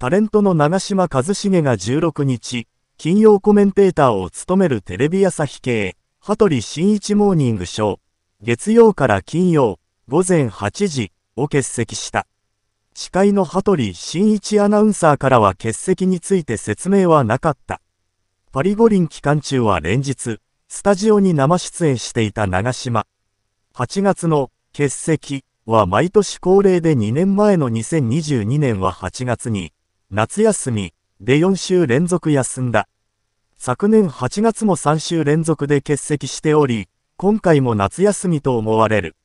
タレントの長嶋一茂が16日、金曜コメンテーターを務めるテレビ朝日系、羽鳥新一モーニングショー、月曜から金曜、午前8時を欠席した。司会の羽鳥新一アナウンサーからは欠席について説明はなかった。パリ五輪期間中は連日、スタジオに生出演していた長島。8月の欠席は毎年恒例で2年前の2022年は8月に、夏休みで4週連続休んだ。昨年8月も3週連続で欠席しており、今回も夏休みと思われる。